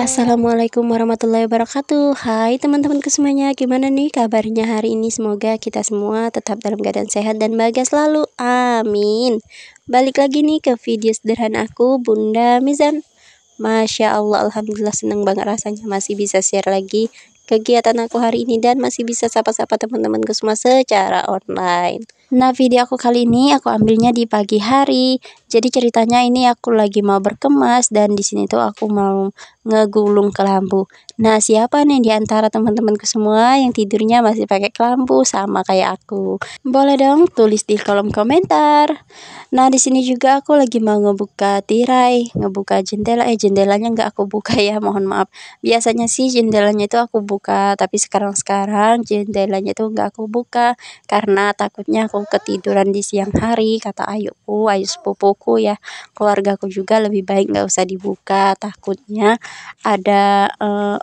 Assalamualaikum warahmatullahi wabarakatuh Hai teman-teman semuanya Gimana nih kabarnya hari ini Semoga kita semua tetap dalam keadaan sehat dan bahagia selalu Amin Balik lagi nih ke video sederhana aku Bunda Mizan Masya Allah Alhamdulillah seneng banget rasanya masih bisa share lagi kegiatan aku hari ini dan masih bisa sapa-sapa teman-temanku teman semua secara online. Nah, video aku kali ini aku ambilnya di pagi hari. Jadi ceritanya ini aku lagi mau berkemas dan di sini tuh aku mau ngegulung kelambu. Nah, siapa nih di antara teman-temanku semua yang tidurnya masih pakai kelambu sama kayak aku? Boleh dong tulis di kolom komentar. Nah, di sini juga aku lagi mau ngebuka tirai, ngebuka jendela. Eh, jendelanya nggak aku buka ya, mohon maaf. Biasanya sih jendelanya itu aku buka buka tapi sekarang-sekarang jendelanya tuh nggak aku buka karena takutnya aku ketiduran di siang hari kata ayuku ayu sepupuku ya keluargaku juga lebih baik nggak usah dibuka takutnya ada eh,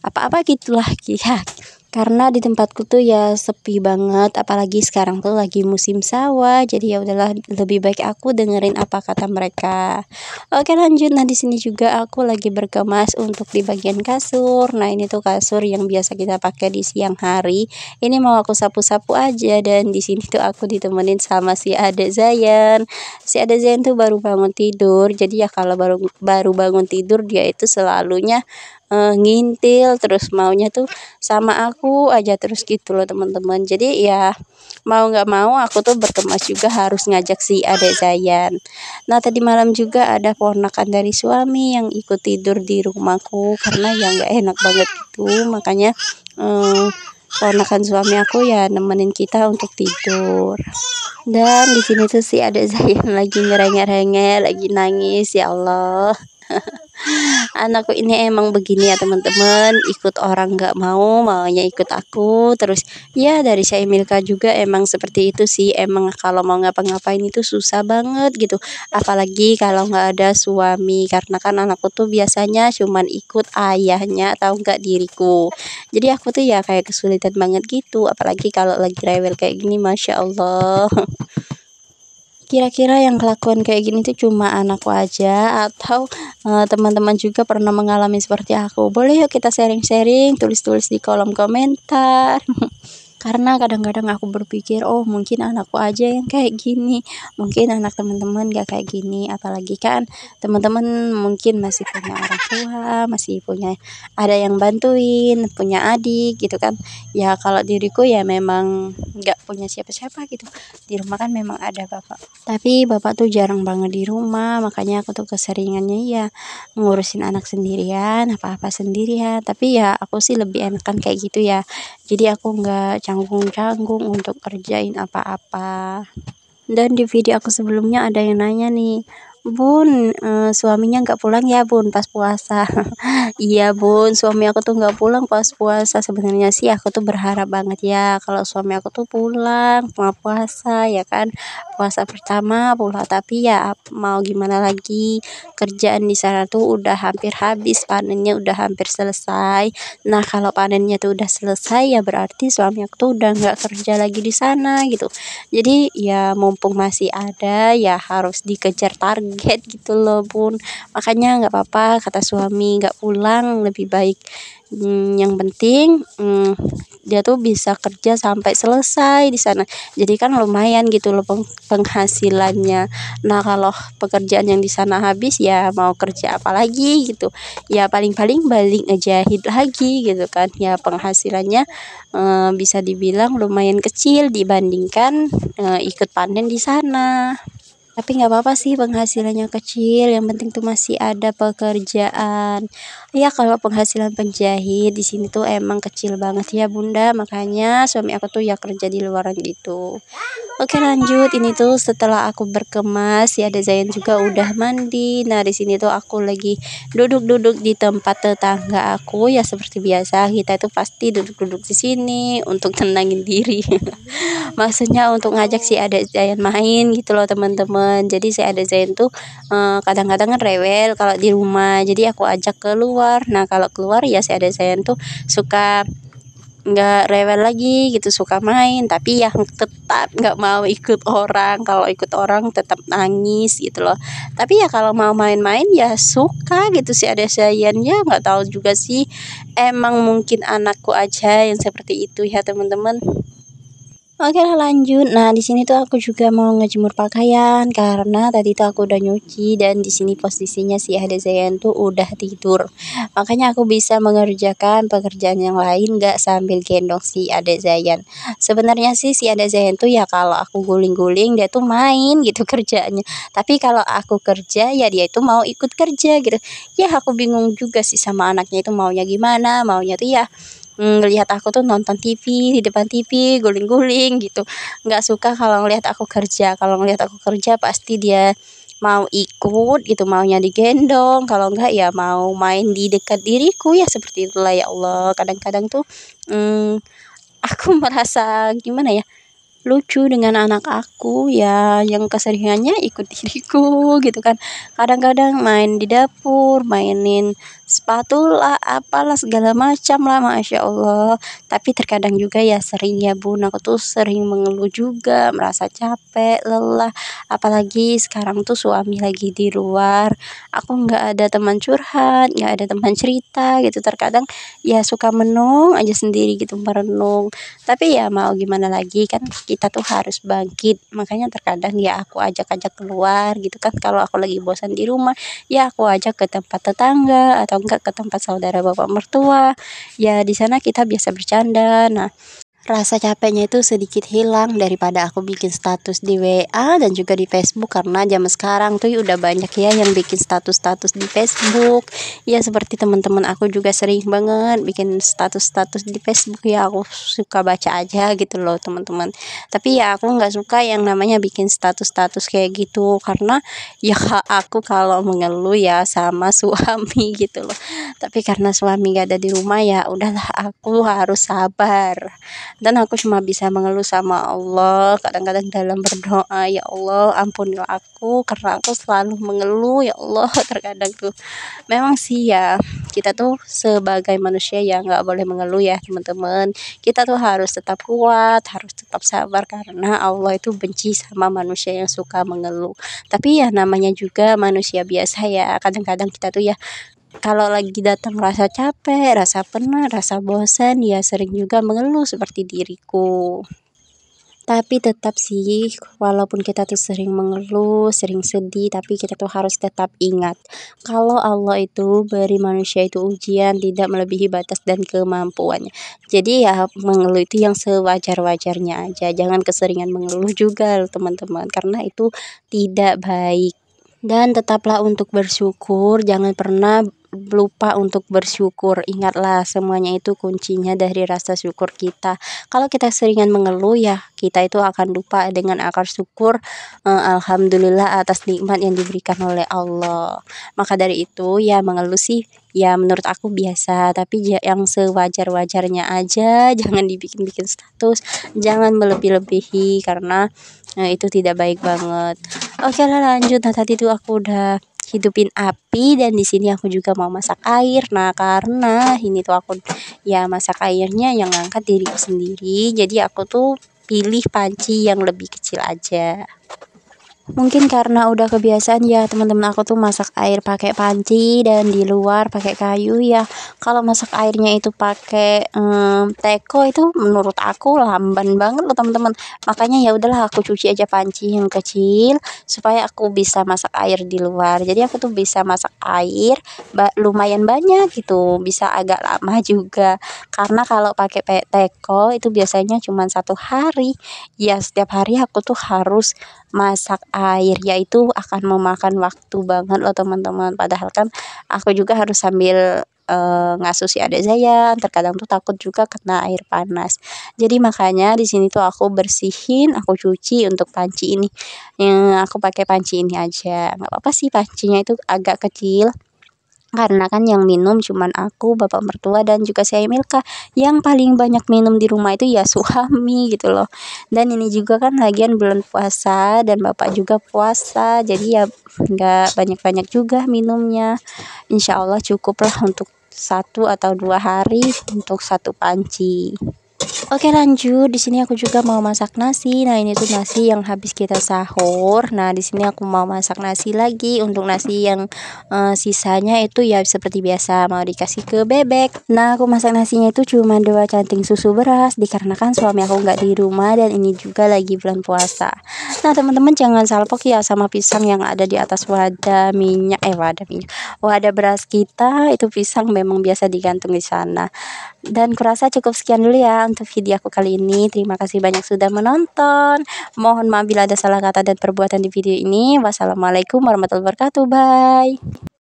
apa-apa gitulah ya karena di tempatku tuh ya sepi banget apalagi sekarang tuh lagi musim sawah jadi ya udahlah lebih baik aku dengerin apa kata mereka oke lanjut nah di sini juga aku lagi berkemas untuk di bagian kasur nah ini tuh kasur yang biasa kita pakai di siang hari ini mau aku sapu-sapu aja dan di sini tuh aku ditemenin sama si Ade Zayan si Ade Zayan tuh baru bangun tidur jadi ya kalau baru baru bangun tidur dia itu selalunya uh, ngintil terus maunya tuh sama aku aja terus gitu loh teman-teman jadi ya mau nggak mau aku tuh berkemas juga harus ngajak si adik Zayan nah tadi malam juga ada ponakan dari suami yang ikut tidur di rumahku karena ya nggak enak banget gitu makanya uh, ponakan suami aku ya nemenin kita untuk tidur dan di sini tuh si ada Zayan lagi ngerengek-rengek lagi nangis ya Allah anakku ini emang begini ya teman-teman ikut orang gak mau maunya ikut aku terus ya dari saya Milka juga emang seperti itu sih emang kalau mau ngapa-ngapain itu susah banget gitu apalagi kalau gak ada suami karena kan anakku tuh biasanya cuman ikut ayahnya atau gak diriku jadi aku tuh ya kayak kesulitan banget gitu apalagi kalau lagi rewel kayak gini masya Allah kira-kira yang kelakuan kayak gini tuh cuma anakku aja atau eh, teman-teman uh, juga pernah mengalami seperti aku boleh yuk kita sharing-sharing tulis-tulis di kolom komentar karena kadang-kadang aku berpikir oh mungkin anakku aja yang kayak gini mungkin anak teman-teman gak kayak gini apalagi kan teman-teman mungkin masih punya orang tua masih punya ada yang bantuin punya adik gitu kan ya kalau diriku ya memang gak punya siapa-siapa gitu di rumah kan memang ada bapak tapi bapak tuh jarang banget di rumah makanya aku tuh keseringannya ya ngurusin anak sendirian apa-apa sendirian tapi ya aku sih lebih enakan kayak gitu ya jadi aku gak canggung-canggung untuk kerjain apa-apa. Dan di video aku sebelumnya ada yang nanya nih, Bun, eh, suaminya nggak pulang ya bun pas puasa. iya bun, suami aku tuh nggak pulang pas puasa. Sebenarnya sih aku tuh berharap banget ya kalau suami aku tuh pulang mau puasa ya kan. Puasa pertama pulang tapi ya mau gimana lagi kerjaan di sana tuh udah hampir habis panennya udah hampir selesai. Nah kalau panennya tuh udah selesai ya berarti suami aku tuh udah nggak kerja lagi di sana gitu. Jadi ya mumpung masih ada ya harus dikejar target kaget gitu loh bun makanya nggak apa-apa kata suami nggak pulang lebih baik hmm, yang penting hmm, dia tuh bisa kerja sampai selesai di sana jadi kan lumayan gitu loh penghasilannya nah kalau pekerjaan yang di sana habis ya mau kerja apa lagi gitu ya paling-paling balik ngejahit lagi gitu kan ya penghasilannya eh, bisa dibilang lumayan kecil dibandingkan eh, ikut panen di sana tapi nggak apa-apa sih penghasilannya kecil yang penting tuh masih ada pekerjaan ya kalau penghasilan penjahit di sini tuh emang kecil banget ya bunda makanya suami aku tuh ya kerja di luaran gitu oke lanjut ini tuh setelah aku berkemas ya ada Zayan juga udah mandi nah di sini tuh aku lagi duduk-duduk di tempat tetangga aku ya seperti biasa kita itu pasti duduk-duduk di sini untuk tenangin diri maksudnya untuk ngajak si ada Zayan main gitu loh teman-teman teman jadi si ada Zain tuh eh, kadang-kadang kan rewel kalau di rumah jadi aku ajak keluar nah kalau keluar ya si ada Zain tuh suka nggak rewel lagi gitu suka main tapi ya tetap nggak mau ikut orang kalau ikut orang tetap nangis gitu loh tapi ya kalau mau main-main ya suka gitu sih ada sayan ya nggak tahu juga sih emang mungkin anakku aja yang seperti itu ya teman-teman Oke lah lanjut. Nah di sini tuh aku juga mau ngejemur pakaian karena tadi tuh aku udah nyuci dan di sini posisinya si ada Zayan tuh udah tidur. Makanya aku bisa mengerjakan pekerjaan yang lain gak sambil gendong si ada Zayan. Sebenarnya sih si ada Zayan tuh ya kalau aku guling-guling dia tuh main gitu kerjanya. Tapi kalau aku kerja ya dia itu mau ikut kerja gitu. Ya aku bingung juga sih sama anaknya itu maunya gimana, maunya tuh ya ngelihat aku tuh nonton TV di depan TV guling-guling gitu nggak suka kalau ngelihat aku kerja kalau ngelihat aku kerja pasti dia mau ikut gitu maunya digendong kalau enggak ya mau main di dekat diriku ya seperti itulah ya Allah kadang-kadang tuh hmm, aku merasa gimana ya lucu dengan anak aku ya yang keseringannya ikut diriku gitu kan kadang-kadang main di dapur mainin spatula, apalah segala macam lah masya Allah tapi terkadang juga ya sering ya bun aku tuh sering mengeluh juga merasa capek lelah apalagi sekarang tuh suami lagi di luar aku nggak ada teman curhat nggak ada teman cerita gitu terkadang ya suka menung aja sendiri gitu merenung tapi ya mau gimana lagi kan kita tuh harus bangkit makanya terkadang ya aku ajak-ajak keluar gitu kan kalau aku lagi bosan di rumah ya aku ajak ke tempat tetangga atau enggak ke tempat saudara bapak mertua ya di sana kita biasa bercanda nah rasa capeknya itu sedikit hilang daripada aku bikin status di WA dan juga di Facebook karena zaman sekarang tuh udah banyak ya yang bikin status-status di Facebook ya seperti teman-teman aku juga sering banget bikin status-status di Facebook ya aku suka baca aja gitu loh teman-teman tapi ya aku nggak suka yang namanya bikin status-status kayak gitu karena ya aku kalau mengeluh ya sama suami gitu loh tapi karena suami gak ada di rumah ya udahlah aku harus sabar dan aku cuma bisa mengeluh sama Allah kadang-kadang dalam berdoa ya Allah ampunilah aku karena aku selalu mengeluh ya Allah terkadang tuh memang sih ya kita tuh sebagai manusia ya nggak boleh mengeluh ya teman-teman kita tuh harus tetap kuat harus tetap sabar karena Allah itu benci sama manusia yang suka mengeluh tapi ya namanya juga manusia biasa ya kadang-kadang kita tuh ya kalau lagi datang rasa capek, rasa penat, rasa bosan, ya sering juga mengeluh seperti diriku. Tapi tetap sih, walaupun kita tuh sering mengeluh, sering sedih, tapi kita tuh harus tetap ingat. Kalau Allah itu beri manusia itu ujian tidak melebihi batas dan kemampuannya. Jadi ya mengeluh itu yang sewajar-wajarnya aja. Jangan keseringan mengeluh juga teman-teman, karena itu tidak baik. Dan tetaplah untuk bersyukur, jangan pernah lupa untuk bersyukur. Ingatlah semuanya itu kuncinya dari rasa syukur kita. Kalau kita seringan mengeluh ya, kita itu akan lupa dengan akar syukur eh, alhamdulillah atas nikmat yang diberikan oleh Allah. Maka dari itu ya mengeluh sih ya menurut aku biasa tapi yang sewajar-wajarnya aja jangan dibikin-bikin status jangan melebih-lebihi karena eh, itu tidak baik banget Oke lah lanjut. Nah tadi tuh aku udah hidupin api dan di sini aku juga mau masak air. Nah, karena ini tuh aku ya masak airnya yang ngangkat diriku sendiri. Jadi aku tuh pilih panci yang lebih kecil aja mungkin karena udah kebiasaan ya teman-teman aku tuh masak air pakai panci dan di luar pakai kayu ya kalau masak airnya itu pakai um, teko itu menurut aku lamban banget loh teman-teman makanya ya udahlah aku cuci aja panci yang kecil supaya aku bisa masak air di luar jadi aku tuh bisa masak air ba lumayan banyak gitu bisa agak lama juga karena kalau pakai teko itu biasanya cuma satu hari ya setiap hari aku tuh harus masak air ya itu akan memakan waktu banget loh teman-teman padahal kan aku juga harus sambil uh, eh, ngasuh si adik saya terkadang tuh takut juga kena air panas jadi makanya di sini tuh aku bersihin aku cuci untuk panci ini yang aku pakai panci ini aja nggak apa-apa sih pancinya itu agak kecil karena kan yang minum cuman aku, bapak mertua dan juga saya Milka. Yang paling banyak minum di rumah itu ya suami gitu loh. Dan ini juga kan lagian bulan puasa dan bapak juga puasa, jadi ya nggak banyak-banyak juga minumnya. Insya Allah cukup lah untuk satu atau dua hari untuk satu panci. Oke lanjut, di sini aku juga mau masak nasi. Nah ini tuh nasi yang habis kita sahur. Nah di sini aku mau masak nasi lagi. Untuk nasi yang uh, sisanya itu ya seperti biasa mau dikasih ke bebek. Nah aku masak nasinya itu cuma dua canting susu beras dikarenakan suami aku nggak di rumah dan ini juga lagi bulan puasa. Nah teman-teman jangan salpok ya sama pisang yang ada di atas wadah minyak eh wadah minyak wadah beras kita itu pisang memang biasa digantung di sana. Dan kurasa cukup sekian dulu ya untuk untuk video aku kali ini. Terima kasih banyak sudah menonton. Mohon maaf bila ada salah kata dan perbuatan di video ini. Wassalamualaikum warahmatullahi wabarakatuh. Bye.